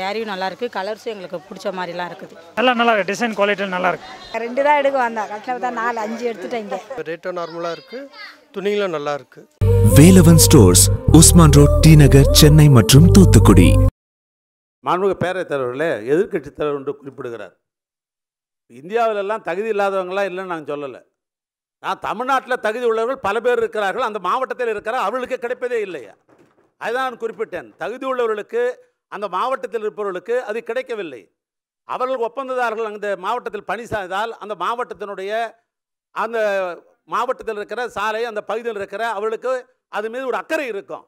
சேரீயும் நல்லாயிருக்கு கலர்ஸும் எங்களுக்கு பிடிச்ச மாதிரிலாம் இருக்குது நல்லா நல்லா இருக்குது டிசைன் குவாலிட்டி நல்லா இருக்கு ரெண்டு தான் எடுக்க வந்தா கட்டில் தான் நாலு அஞ்சு இங்கே ரேட்டும் நார்மலாக இருக்குது துணிகளும் நல்லா இருக்கு வேலவன் ஸ்டோர்ஸ் உஸ்மான் ரோட் டி நகர் சென்னை மற்றும் தூத்துக்குடி மாண்புமிகு பேரவைத் தலைவர்களே எதிர்கட்சித் தலைவர் என்று குறிப்பிடுகிறார் இந்தியாவிலெல்லாம் தகுதி இல்லாதவங்களாம் இல்லைன்னு நாங்கள் சொல்லலை நான் தமிழ்நாட்டில் தகுதி உள்ளவர்கள் பல பேர் இருக்கிறார்கள் அந்த மாவட்டத்தில் இருக்கிற அவர்களுக்கு கிடைப்பதே இல்லையா அதுதான் நான் குறிப்பிட்டேன் தகுதி உள்ளவர்களுக்கு அந்த மாவட்டத்தில் இருப்பவர்களுக்கு அது கிடைக்கவில்லை அவர்கள் ஒப்பந்ததாரர்கள் அந்த மாவட்டத்தில் பணி செய்தால் அந்த மாவட்டத்தினுடைய அந்த மாவட்டத்தில் இருக்கிற சாலை அந்த பகுதியில் இருக்கிற அவர்களுக்கு அது மீது ஒரு அக்கறை இருக்கும்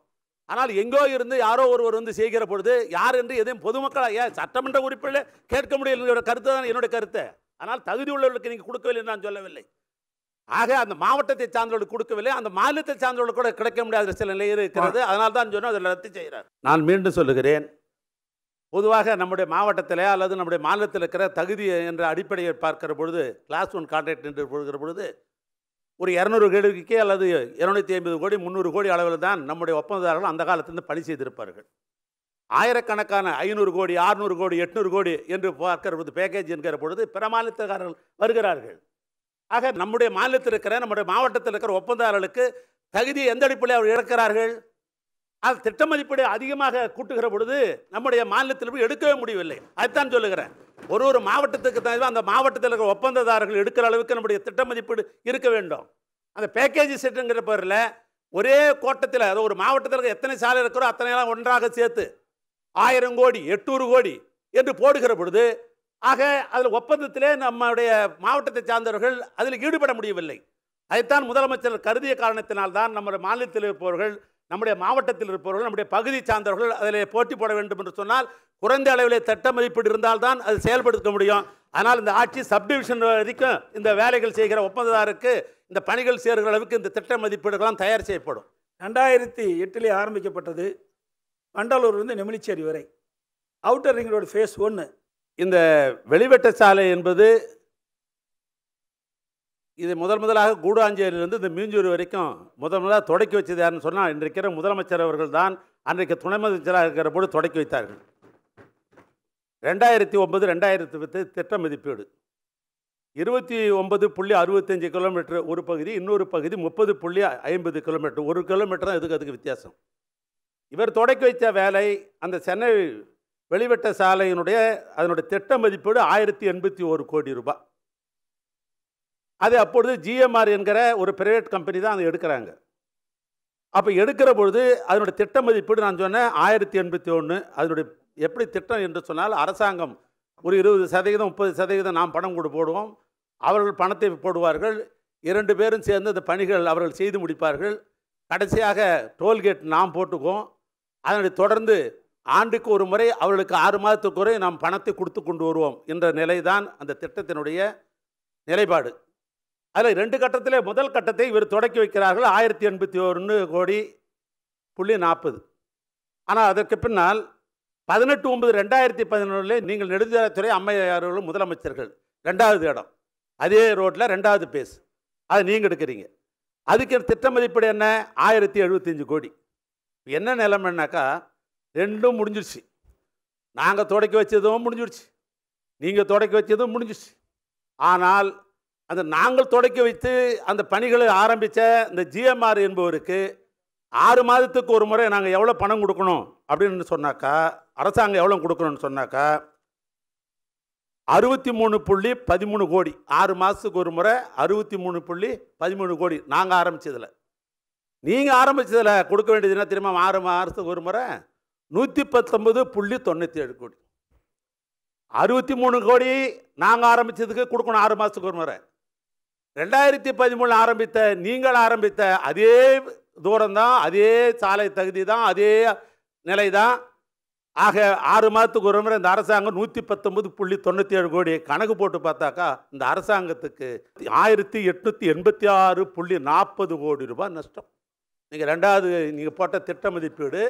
ஆனால் எங்கோ இருந்து யாரோ ஒருவர் வந்து செய்கிற பொழுது யார் என்று எதையும் பொதுமக்கள் ஏன் சட்டமன்ற உறுப்பினர் கேட்க முடியல கருத்து தான் என்னுடைய கருத்து ஆனால் தகுதி உள்ளவர்களுக்கு நீங்கள் கொடுக்கவில்லை நான் சொல்லவில்லை ஆக அந்த மாவட்டத்தை சார்ந்தவர்களுக்கு கொடுக்கவில்லை அந்த மாநிலத்தை சார்ந்தவர்களுக்கு கூட கிடைக்க முடியாத சில நிலையில் இருக்கிறது அதனால தான் சொன்னால் அதில் ரத்து செய்கிறார் நான் மீண்டும் சொல்லுகிறேன் பொதுவாக நம்முடைய மாவட்டத்தில் அல்லது நம்முடைய மாநிலத்தில் இருக்கிற தகுதி என்ற அடிப்படையை பார்க்கிற பொழுது கிளாஸ் ஒன் கான்ட்ராக்ட் என்று பொழுகிற பொழுது ஒரு இரநூறு கோடிக்கு அல்லது இரநூத்தி ஐம்பது கோடி முந்நூறு கோடி அளவில் தான் நம்முடைய ஒப்பந்ததாரர்கள் அந்த காலத்திலிருந்து பணி செய்திருப்பார்கள் ஆயிரக்கணக்கான ஐநூறு கோடி ஆறுநூறு கோடி எட்நூறு கோடி என்று பார்க்கிற பொழுது பேக்கேஜ் என்கிற பொழுது பிற மாநிலத்தக்காரர்கள் வருகிறார்கள் ஆக நம்முடைய மாநிலத்தில் இருக்கிற நம்முடைய மாவட்டத்தில் இருக்கிற ஒப்பந்ததாரர்களுக்கு தகுதி எந்த அடிப்படையில் அவர் இழக்கிறார்கள் அது திட்ட மதிப்பீடு அதிகமாக கூட்டுகிற பொழுது நம்முடைய மாநிலத்தில் போய் எடுக்கவே முடியவில்லை அதுதான் சொல்லுகிறேன் ஒரு ஒரு மாவட்டத்துக்கு தான் அந்த மாவட்டத்தில் இருக்கிற ஒப்பந்ததாரர்கள் எடுக்கிற அளவுக்கு நம்முடைய திட்ட மதிப்பீடு இருக்க வேண்டும் அந்த பேக்கேஜ் செட்டுங்கிற பேரில் ஒரே கோட்டத்தில் அது ஒரு மாவட்டத்தில் எத்தனை சாலை இருக்கிறோ அத்தனையெல்லாம் ஒன்றாக சேர்த்து ஆயிரம் கோடி எட்நூறு கோடி என்று போடுகிற பொழுது ஆக அதில் ஒப்பந்தத்திலே நம்முடைய மாவட்டத்தை சார்ந்தவர்கள் அதில் ஈடுபட முடியவில்லை அதைத்தான் முதலமைச்சர் கருதிய காரணத்தினால்தான் நம்ம மாநிலத்தில் இருப்பவர்கள் நம்முடைய மாவட்டத்தில் இருப்பவர்கள் நம்முடைய பகுதி சார்ந்தவர்கள் அதில் போட்டி போட வேண்டும் என்று சொன்னால் குறைந்த அளவில் திட்ட மதிப்பீடு இருந்தால்தான் அது செயல்படுத்த முடியும் ஆனால் இந்த ஆட்சி சப்டிவிஷன் வரைக்கும் இந்த வேலைகள் செய்கிற ஒப்பந்ததாருக்கு இந்த பணிகள் சேர்கிற அளவுக்கு இந்த திட்ட மதிப்பீடுகள்லாம் தயார் செய்யப்படும் ரெண்டாயிரத்தி எட்டிலே ஆரம்பிக்கப்பட்டது வண்டலூர்லேருந்து நெமிலிச்சேரி வரை அவுட்டர் ரிங் ரோடு ஃபேஸ் ஒன்று இந்த வெளிவட்ட சாலை என்பது இது முதல் முதலாக கூடாஞ்சேரியிலிருந்து இந்த மீஞ்சூர் வரைக்கும் முதல் முதலாக தொடக்கி வச்சது யாருன்னு சொன்னால் இன்றைக்கிற முதலமைச்சர் அவர்கள் தான் அன்றைக்கு துணை முதலமைச்சராக இருக்கிற போது தொடக்கி வைத்தார்கள் ரெண்டாயிரத்தி ஒன்பது ரெண்டாயிரத்தி பத்து திட்ட மதிப்பீடு இருபத்தி ஒன்பது புள்ளி அறுபத்தஞ்சு கிலோமீட்டர் ஒரு பகுதி இன்னொரு பகுதி முப்பது புள்ளி ஐம்பது கிலோமீட்டர் ஒரு கிலோமீட்டர் தான் இதுக்கு அதுக்கு வித்தியாசம் இவர் தொடக்கி வைத்த வேலை அந்த சென்னை வெளிவட்ட சாலையினுடைய அதனுடைய திட்ட மதிப்பீடு ஆயிரத்தி எண்பத்தி ஒரு கோடி ரூபாய் அது அப்பொழுது ஜிஎம்ஆர் என்கிற ஒரு பிரைவேட் கம்பெனி தான் அதை எடுக்கிறாங்க அப்போ எடுக்கிற பொழுது அதனுடைய திட்ட மதிப்பீடு நான் சொன்னேன் ஆயிரத்தி எண்பத்தி ஒன்று அதனுடைய எப்படி திட்டம் என்று சொன்னால் அரசாங்கம் ஒரு இருபது சதவீதம் முப்பது சதவீதம் நாம் பணம் கொடு போடுவோம் அவர்கள் பணத்தை போடுவார்கள் இரண்டு பேரும் சேர்ந்து அந்த பணிகள் அவர்கள் செய்து முடிப்பார்கள் கடைசியாக டோல்கேட் நாம் போட்டுக்குவோம் அதனுடைய தொடர்ந்து ஆண்டுக்கு ஒரு முறை அவர்களுக்கு ஆறு மாதத்துக்கு முறை நாம் பணத்தை கொடுத்து கொண்டு வருவோம் என்ற நிலை தான் அந்த திட்டத்தினுடைய நிலைப்பாடு அதில் ரெண்டு கட்டத்திலே முதல் கட்டத்தை இவர் தொடக்கி வைக்கிறார்கள் ஆயிரத்தி எண்பத்தி ஒன்று கோடி புள்ளி நாற்பது ஆனால் அதற்கு பின்னால் பதினெட்டு ஒன்பது ரெண்டாயிரத்தி பதினொன்றில் நீங்கள் நெடுஞ்சாலைத்துறை அம்மையார்களும் முதலமைச்சர்கள் ரெண்டாவது இடம் அதே ரோட்டில் ரெண்டாவது பேஸ் அதை நீங்கள் எடுக்கிறீங்க அதுக்கு திட்ட மதிப்பீடு என்ன ஆயிரத்தி எழுபத்தஞ்சு கோடி என்ன நிலைமைனாக்கா ரெண்டும் முடிஞ்சிருச்சு நாங்கள் தொடக்கி வச்சதும் முடிஞ்சிருச்சு நீங்கள் தொடக்கி வச்சதும் முடிஞ்சிருச்சு ஆனால் அந்த நாங்கள் தொடக்கி வைத்து அந்த பணிகளை ஆரம்பித்த இந்த ஜிஎம்ஆர் என்பவருக்கு ஆறு மாதத்துக்கு ஒரு முறை நாங்கள் எவ்வளோ பணம் கொடுக்கணும் அப்படின்னு சொன்னாக்கா அரசாங்கம் எவ்வளோ கொடுக்கணும்னு சொன்னாக்கா அறுபத்தி மூணு புள்ளி பதிமூணு கோடி ஆறு மாதத்துக்கு ஒரு முறை அறுபத்தி மூணு புள்ளி பதிமூணு கோடி நாங்கள் ஆரம்பித்ததில் நீங்கள் ஆரம்பித்ததில் கொடுக்க வேண்டியது என்ன தெரியுமா ஆறு மாதத்துக்கு ஒரு முறை நூற்றி பத்தொம்பது புள்ளி தொண்ணூற்றி ஏழு கோடி அறுபத்தி மூணு கோடி நாங்கள் ஆரம்பித்ததுக்கு கொடுக்கணும் ஆறு மாதத்துக்கு ஒரு முறை ரெண்டாயிரத்தி பதிமூணு ஆரம்பித்த நீங்கள் ஆரம்பித்த அதே தூரம்தான் அதே சாலை தகுதி தான் அதே நிலை தான் ஆக ஆறு மாதத்துக்கு ஒரு முறை இந்த அரசாங்கம் நூற்றி பத்தொம்பது புள்ளி தொண்ணூற்றி ஏழு கோடி கணக்கு போட்டு பார்த்தாக்கா இந்த அரசாங்கத்துக்கு ஆயிரத்தி எட்நூற்றி எண்பத்தி ஆறு புள்ளி நாற்பது கோடி ரூபாய் நஷ்டம் நீங்கள் ரெண்டாவது நீங்கள் போட்ட திட்ட மதிப்பீடு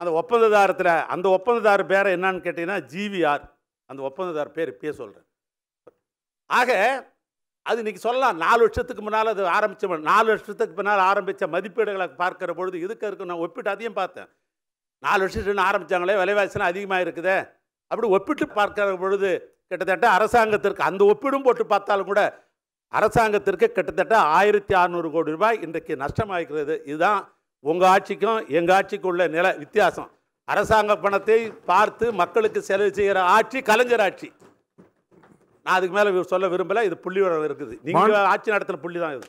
அந்த ஒப்பந்ததாரத்தில் அந்த ஒப்பந்ததார் பேரை என்னான்னு கேட்டிங்கன்னா ஜிவிஆர் அந்த ஒப்பந்ததார் பேர் பேர் சொல்கிறேன் ஆக அது இன்றைக்கி சொல்லலாம் நாலு வருஷத்துக்கு முன்னால் அது ஆரம்பித்த நாலு வருஷத்துக்கு முன்னால் ஆரம்பித்த மதிப்பீடுகளை பார்க்குற பொழுது இதுக்கு இருக்கு நான் ஒப்பிட்டு அதையும் பார்த்தேன் நாலு வருஷத்துக்கு ஆரம்பித்தாங்களே விலைவாசினா அதிகமாக இருக்குதே அப்படி ஒப்பிட்டு பார்க்குற பொழுது கிட்டத்தட்ட அரசாங்கத்திற்கு அந்த ஒப்பிடும் போட்டு பார்த்தாலும் கூட அரசாங்கத்திற்கு கிட்டத்தட்ட ஆயிரத்தி அறநூறு கோடி ரூபாய் இன்றைக்கு நஷ்டமாகிறது இதுதான் உங்கள் ஆட்சிக்கும் எங்கள் ஆட்சிக்கும் உள்ள நில வித்தியாசம் அரசாங்க பணத்தை பார்த்து மக்களுக்கு செலவு செய்கிற ஆட்சி கலைஞர் ஆட்சி நான் அதுக்கு மேலே சொல்ல விரும்பலை இது புள்ளியோட இருக்குது நீங்கள் ஆட்சி நடத்துகிற புள்ளி தான் இது